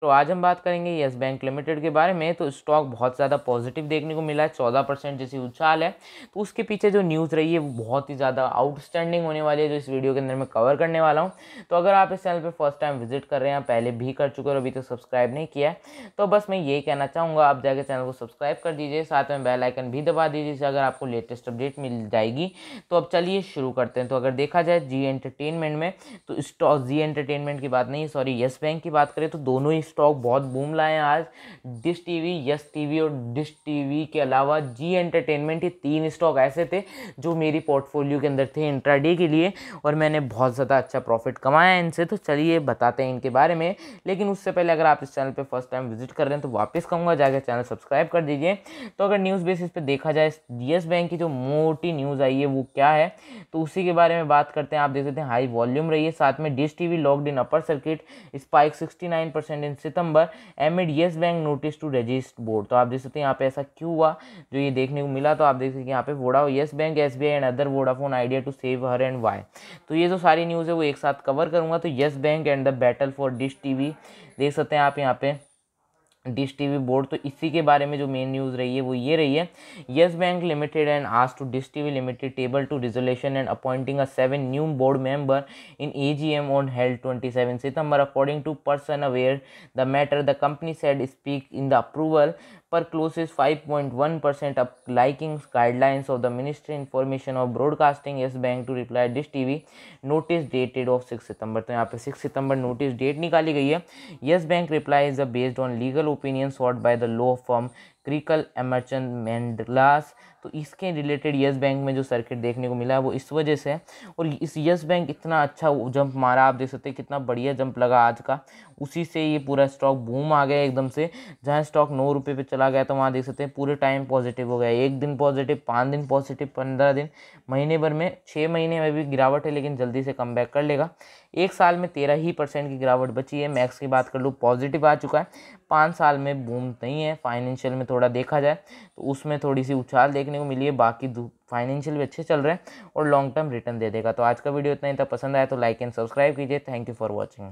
तो आज हम बात करेंगे येस बैंक लिमिटेड के बारे में तो स्टॉक बहुत ज़्यादा पॉजिटिव देखने को मिला है चौदह परसेंट जैसी उछाल है तो उसके पीछे जो न्यूज़ रही है वो बहुत ही ज़्यादा आउटस्टैंडिंग होने वाली है जो इस वीडियो के अंदर मैं कवर करने वाला हूँ तो अगर आप इस चैनल पर फर्स्ट टाइम विजिट कर रहे हैं पहले भी कर चुके और अभी तो सब्सक्राइब नहीं किया है तो बस मैं यही कहना चाहूँगा आप जाकर चैनल को सब्सक्राइब कर दीजिए साथ में बेलाइकन भी दबा दीजिए जिससे अगर आपको लेटेस्ट अपडेट मिल जाएगी तो अब चलिए शुरू करते हैं तो अगर देखा जाए जी एंटरटेनमेंट में तो स्टॉक जी एंटरटेनमेंट की बात नहीं सॉरी येस बैंक की बात करें तो दोनों ही स्टॉक बहुत बूम लाए हैं आज डिश टीवी यस टीवी और डिश टीवी के अलावा जी एंटरटेनमेंट ये तीन स्टॉक ऐसे थे जो मेरी पोर्टफोलियो के अंदर थे इंट्राडे के लिए और मैंने बहुत ज़्यादा अच्छा प्रॉफिट कमाया है इनसे तो चलिए बताते हैं इनके बारे में लेकिन उससे पहले अगर आप इस चैनल पर फर्स्ट टाइम विजिट कर रहे हैं तो वापस कहूँगा जाकर चैनल सब्सक्राइब कर दीजिए तो अगर न्यूज़ बेसिस पर देखा जाए येस बैंक की जो मोटी न्यूज़ आई है वो क्या है तो उसी के बारे में बात करते हैं आप देख सकते हैं हाई वॉल्यूम रही है साथ में Dish T V locked in upper circuit spike sixty nine percent in September amid Yes Bank notice to register board तो आप देख सकते हैं यहाँ पे ऐसा क्यों हुआ जो ये देखने को मिला तो आप देख सकते हैं यहाँ पे Voda Yes Bank S B I and other Vodafone Idea to save her and why तो ये जो सारी न्यूज़ है वो एक साथ कवर करूँगा तो Yes Bank and the battle for Dish T देख सकते हैं आप यहाँ पे डिश टीवी बोर्ड तो इसी के बारे में जो मेन न्यूज़ रही है वो ये रही है येस बैंक लिमिटेड एंड आज to Dish TV limited table to resolution and appointing a seven new board member in AGM on health twenty seven September according to person aware the matter the company said speak in the approval पर closes 5.1 percent up liking guidelines of the ministry information of broadcasting Yes Bank to reply Dish TV notice dated of 6 September तो यहाँ पे six सितंबर notice date निकाली गई है Yes Bank reply is a based on legal opinion sought by the law firm क्रिकल एमरचन मैंडलास तो इसके related yes bank में जो सर्किट देखने को मिला है वो इस वजह से है और इस येस बैंक इतना अच्छा जंप मारा आप देख सकते हैं कितना बढ़िया जंप लगा आज का उसी से ये पूरा स्टॉक बूम आ गया एकदम से जहाँ स्टॉक नौ रुपये पर चला गया तो वहाँ देख सकते हैं पूरे टाइम पॉजिटिव हो गया एक दिन पॉजिटिव पाँच दिन पॉजिटिव पंद्रह दिन महीने भर में छः महीने में भी गिरावट है लेकिन जल्दी से कम कर लेगा एक साल में तेरह ही परसेंट की गिरावट बची है मैक्स की बात कर लो पॉजिटिव आ चुका है पाँच साल में बूम नहीं है फाइनेंशियल में थोड़ा देखा जाए तो उसमें थोड़ी सी उछाल देख देखने को मिली है बाकी फाइनेंशियल भी अच्छे चल रहे हैं और लॉन्ग टर्म रिटर्न दे देगा तो आज का वीडियो इतना ही था पसंद आया तो लाइक एंड सब्सक्राइब कीजिए थैंक यू फॉर वॉचिंग